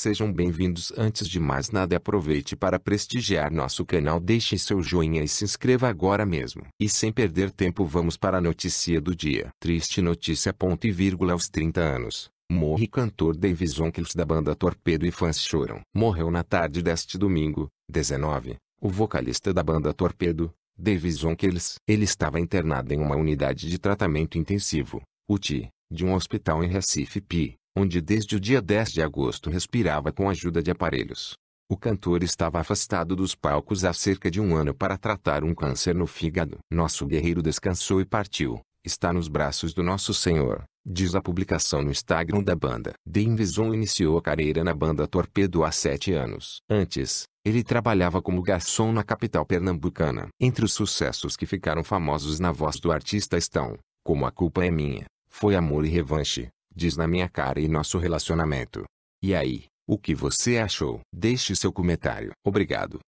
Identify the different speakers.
Speaker 1: Sejam bem-vindos. Antes de mais nada, aproveite para prestigiar nosso canal. Deixe seu joinha e se inscreva agora mesmo. E sem perder tempo, vamos para a notícia do dia. Triste notícia. Ponto e vírgula aos 30 anos. Morre cantor Davis Onkels da banda Torpedo e fãs choram. Morreu na tarde deste domingo, 19, o vocalista da banda Torpedo, Davis Onkels. Ele estava internado em uma unidade de tratamento intensivo, UTI, de um hospital em Recife, PI onde desde o dia 10 de agosto respirava com a ajuda de aparelhos. O cantor estava afastado dos palcos há cerca de um ano para tratar um câncer no fígado. Nosso guerreiro descansou e partiu. Está nos braços do nosso Senhor, diz a publicação no Instagram da banda. Denvison iniciou a carreira na banda Torpedo há sete anos. Antes, ele trabalhava como garçom na capital pernambucana. Entre os sucessos que ficaram famosos na voz do artista estão Como a Culpa é Minha, Foi Amor e Revanche, diz na minha cara e nosso relacionamento. E aí, o que você achou? Deixe seu comentário. Obrigado.